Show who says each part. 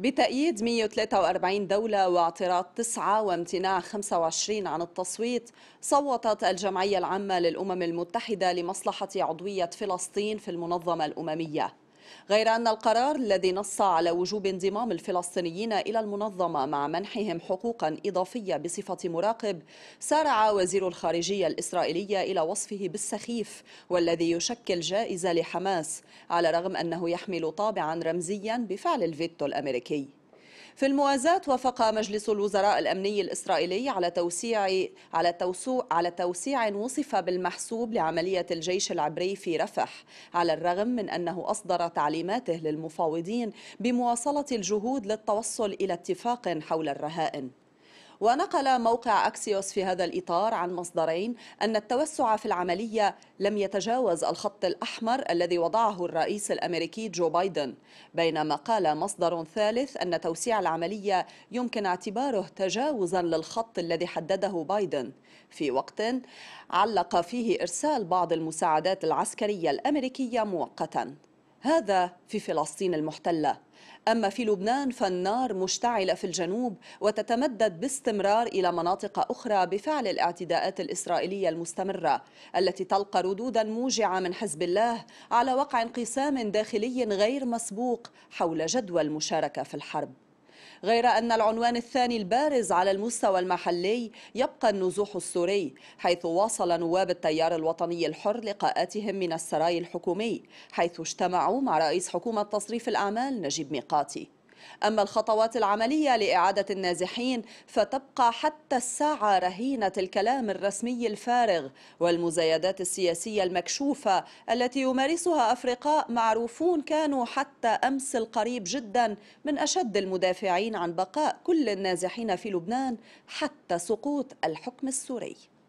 Speaker 1: بتأييد 143 دولة واعتراض 9 وامتناع 25 عن التصويت صوتت الجمعية العامة للأمم المتحدة لمصلحة عضوية فلسطين في المنظمة الأممية غير أن القرار الذي نص على وجوب انضمام الفلسطينيين إلى المنظمة مع منحهم حقوقا إضافية بصفة مراقب سارع وزير الخارجية الإسرائيلية إلى وصفه بالسخيف والذي يشكل جائزة لحماس على رغم أنه يحمل طابعا رمزيا بفعل الفيتو الأمريكي في الموازاة وافق مجلس الوزراء الأمني الإسرائيلي على توسيع على توسوع على توسيع وصف بالمحسوب لعملية الجيش العبري في رفح على الرغم من أنه أصدر تعليماته للمفاوضين بمواصلة الجهود للتوصل إلى اتفاق حول الرهائن ونقل موقع أكسيوس في هذا الإطار عن مصدرين أن التوسع في العملية لم يتجاوز الخط الأحمر الذي وضعه الرئيس الأمريكي جو بايدن بينما قال مصدر ثالث أن توسيع العملية يمكن اعتباره تجاوزا للخط الذي حدده بايدن في وقت علق فيه إرسال بعض المساعدات العسكرية الأمريكية مؤقتا هذا في فلسطين المحتلة أما في لبنان فالنار مشتعلة في الجنوب وتتمدد باستمرار إلى مناطق أخرى بفعل الاعتداءات الإسرائيلية المستمرة التي تلقى ردودا موجعة من حزب الله على وقع انقسام داخلي غير مسبوق حول جدوى المشاركة في الحرب غير أن العنوان الثاني البارز على المستوى المحلي يبقى النزوح السوري حيث واصل نواب التيار الوطني الحر لقاءاتهم من السراي الحكومي حيث اجتمعوا مع رئيس حكومة تصريف الأعمال نجيب ميقاتي أما الخطوات العملية لإعادة النازحين فتبقى حتى الساعة رهينة الكلام الرسمي الفارغ والمزايدات السياسية المكشوفة التي يمارسها أفرقاء معروفون كانوا حتى أمس القريب جدا من أشد المدافعين عن بقاء كل النازحين في لبنان حتى سقوط الحكم السوري